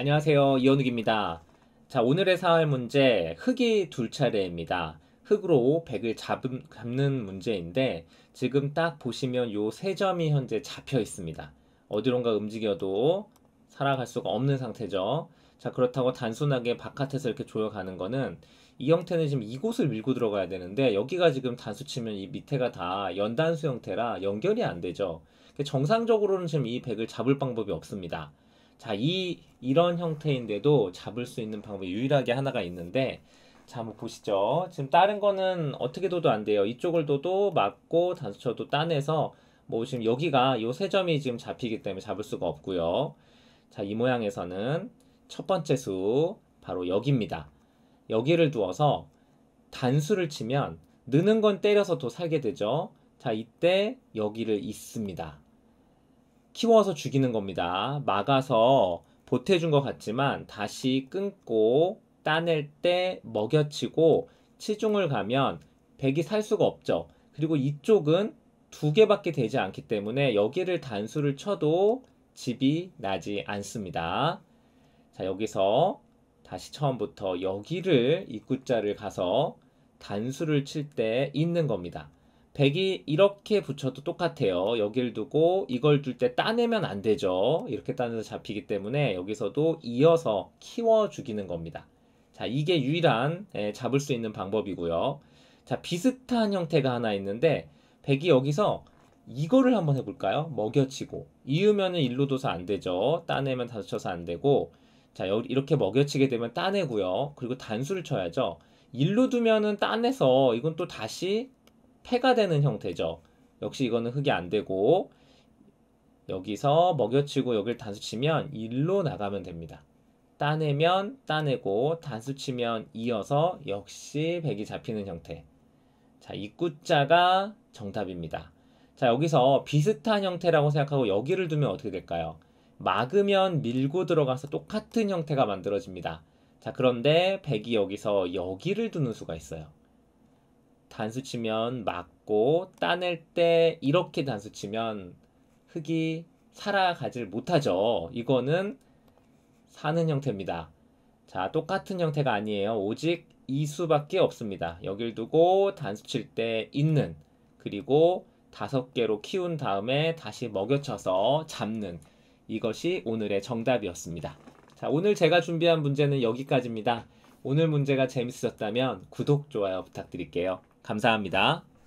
안녕하세요. 이현욱입니다. 자, 오늘의 사활 문제 흙이 둘 차례입니다. 흙으로 100을 잡은, 잡는 문제인데 지금 딱 보시면 요 세 점이 현재 잡혀 있습니다. 어디론가 움직여도 살아갈 수가 없는 상태죠. 자, 그렇다고 단순하게 바깥에서 이렇게 조여가는 거는 이 형태는 지금 이곳을 밀고 들어가야 되는데 여기가 지금 단수 치면 이 밑에가 다 연단수 형태라 연결이 안 되죠. 정상적으로는 지금 이 100을 잡을 방법이 없습니다. 자, 이 이런 형태인데도 잡을 수 있는 방법이 유일하게 하나가 있는데 자, 한번 보시죠. 지금 다른 거는 어떻게 둬도 안 돼요. 이쪽을 둬도 맞고 단수쳐도 따내서 뭐 지금 여기가 요 세 점이 지금 잡히기 때문에 잡을 수가 없고요. 자, 이 모양에서는 첫 번째 수 바로 여기입니다. 여기를 두어서 단수를 치면 느는 건 때려서 또 살게 되죠. 자, 이때 여기를 있습니다. 키워서 죽이는 겁니다. 막아서 보태준 것 같지만 다시 끊고 따낼 때 먹여치고 치중을 가면 백이 살 수가 없죠. 그리고 이쪽은 두 개밖에 되지 않기 때문에 여기를 단수를 쳐도 집이 나지 않습니다. 자, 여기서 다시 처음부터 여기를 입구자를 가서 단수를 칠 때 있는 겁니다. 100이 이렇게 붙여도 똑같아요. 여길 두고 이걸 둘 때 따내면 안 되죠. 이렇게 따내서 잡히기 때문에 여기서도 이어서 키워 죽이는 겁니다. 자, 이게 유일한 에, 예, 잡을 수 있는 방법이고요. 자, 비슷한 형태가 하나 있는데 100이 여기서 이거를 한번 해볼까요? 먹여치고 이으면은 일로 둬서 안 되죠. 따내면 다섯 쳐서 안 되고 자 이렇게 먹여치게 되면 따내고요. 그리고 단수를 쳐야죠. 일로 두면은 따내서 이건 또 다시 폐가 되는 형태죠. 역시 이거는 흙이 안 되고 여기서 먹여치고 여기를 단수치면 일로 나가면 됩니다. 따내면 따내고 단수치면 이어서 역시 백이 잡히는 형태. 자, 입구자가 정답입니다. 자, 여기서 비슷한 형태라고 생각하고 여기를 두면 어떻게 될까요? 막으면 밀고 들어가서 똑같은 형태가 만들어집니다. 자, 그런데 백이 여기서 여기를 두는 수가 있어요. 단수 치면 맞고 따낼 때 이렇게 단수 치면 흙이 살아가질 못하죠. 이거는 사는 형태입니다. 자, 똑같은 형태가 아니에요. 오직 이수밖에 없습니다. 여길 두고 단수 칠때 있는 그리고 다섯 개로 키운 다음에 다시 먹여쳐서 잡는 이것이 오늘의 정답이었습니다. 자, 오늘 제가 준비한 문제는 여기까지입니다. 오늘 문제가 재밌으셨다면 구독, 좋아요 부탁드릴게요. 감사합니다.